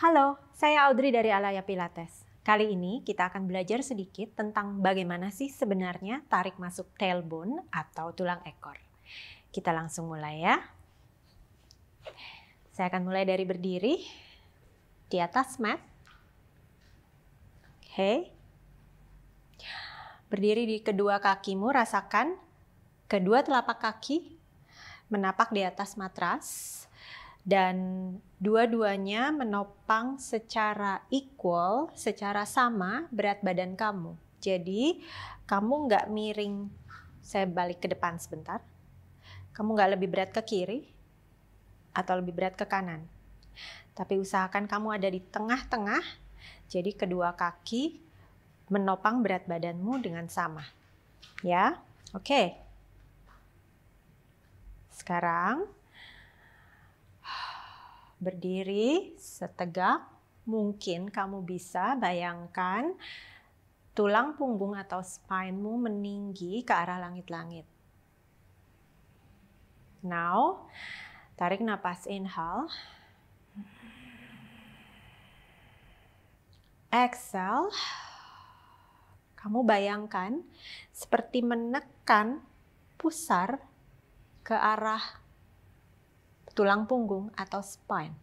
Halo, saya Audrey dari Alaya Pilates. Kali ini kita akan belajar sedikit tentang bagaimana sih sebenarnya tarik masuk tailbone atau tulang ekor. Kita langsung mulai ya. Saya akan mulai dari berdiri di atas mat. Oke. Berdiri di kedua kakimu, rasakan kedua telapak kaki menapak di atas matras dan dua-duanya menopang secara equal, secara sama berat badan kamu. Jadi kamu nggak miring, saya balik ke depan sebentar. Kamu nggak lebih berat ke kiri atau lebih berat ke kanan. Tapi usahakan kamu ada di tengah-tengah, jadi kedua kaki menopang berat badanmu dengan sama. Ya, oke. Sekarang Berdiri setegak, mungkin kamu bisa bayangkan tulang punggung atau spinemu meninggi ke arah langit-langit. Now, tarik nafas inhale. Exhale. Kamu bayangkan seperti menekan pusar ke arah tulang punggung atau spine.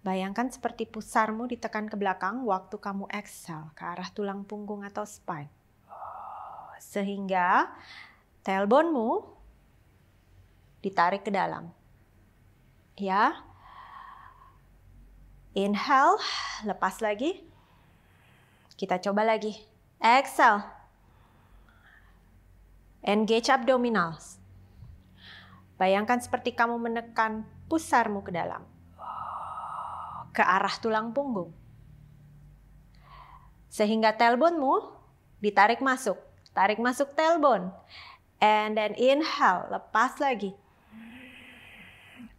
Bayangkan seperti pusarmu ditekan ke belakang waktu kamu exhale ke arah tulang punggung atau spine. Sehingga tailbone-mu ditarik ke dalam. Ya. Inhale, lepas lagi. Kita coba lagi. Exhale. Engage abdominals. Bayangkan seperti kamu menekan pusarmu ke dalam, ke arah tulang punggung. Sehingga telbonmu ditarik masuk, tarik masuk telbon. And then inhale, lepas lagi.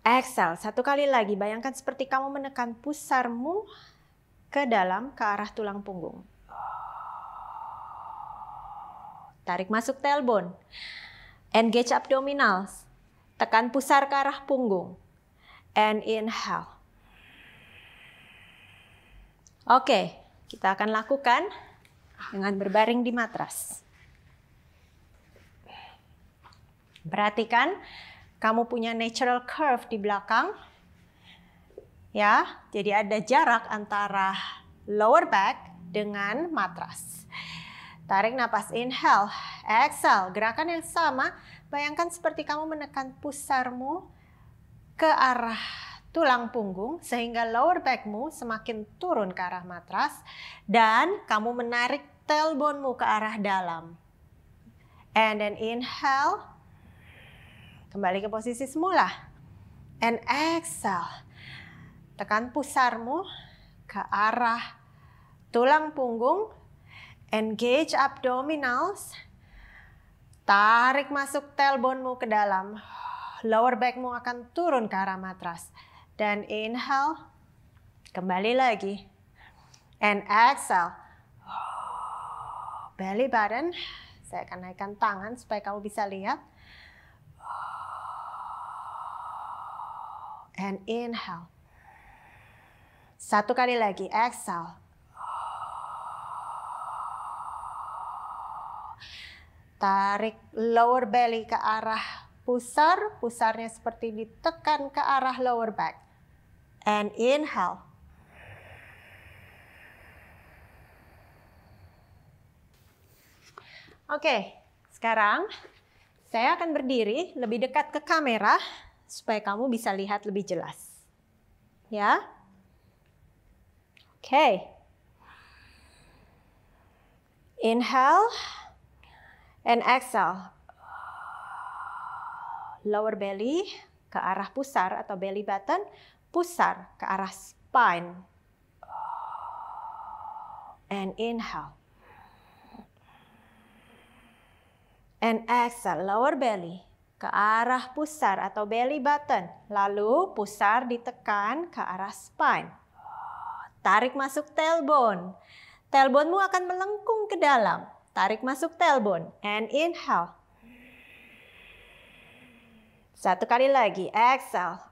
Exhale, satu kali lagi. Bayangkan seperti kamu menekan pusarmu ke dalam, ke arah tulang punggung. Tarik masuk telbon. Engage abdominals Tekan pusar ke arah punggung. And inhale. Oke, kita akan lakukan dengan berbaring di matras. Perhatikan, kamu punya natural curve di belakang. Ya, jadi ada jarak antara lower back dengan matras. Tarik nafas inhale, exhale. Gerakan yang sama Bayangkan seperti kamu menekan pusarmu ke arah tulang punggung sehingga lower backmu semakin turun ke arah matras dan kamu menarik tailbonemu ke arah dalam. And then inhale. Kembali ke posisi semula. And exhale. Tekan pusarmu ke arah tulang punggung. Engage abdominals Tarik masuk tailbone-mu ke dalam. Lower back-mu akan turun ke arah matras. Dan inhale. Kembali lagi. And exhale. Belly button. Saya akan naikkan tangan supaya kamu bisa lihat. And inhale. Satu kali lagi. Exhale. Tarik lower belly ke arah pusar, pusarnya seperti ditekan ke arah lower back. And inhale. Oke, okay, sekarang saya akan berdiri lebih dekat ke kamera supaya kamu bisa lihat lebih jelas. Ya. Oke. Okay. Inhale. And exhale. Lower belly ke arah pusar atau belly button, pusar ke arah spine. And inhale. And exhale, lower belly ke arah pusar atau belly button. Lalu pusar ditekan ke arah spine. Tarik masuk tailbone. Tailbone-mu akan melengkung ke dalam. Tarik masuk tailbone and inhale. Satu kali lagi, exhale.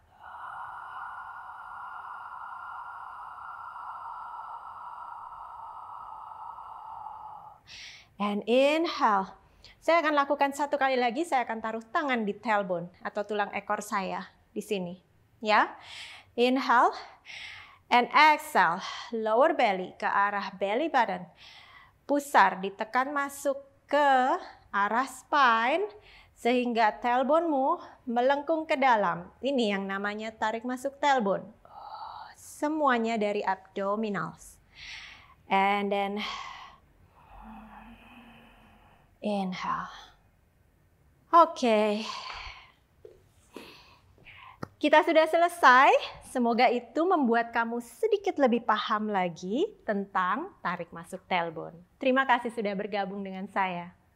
And inhale. Saya akan lakukan satu kali lagi, saya akan taruh tangan di tailbone atau tulang ekor saya di sini. Ya, inhale and exhale, lower belly ke arah belly button pusar ditekan masuk ke arah spine sehingga tailbone-mu melengkung ke dalam. Ini yang namanya tarik masuk tailbone. Semuanya dari abdominals. And then inhale. Oke. Okay. Kita sudah selesai. Semoga itu membuat kamu sedikit lebih paham lagi tentang tarik masuk telbon. Terima kasih sudah bergabung dengan saya.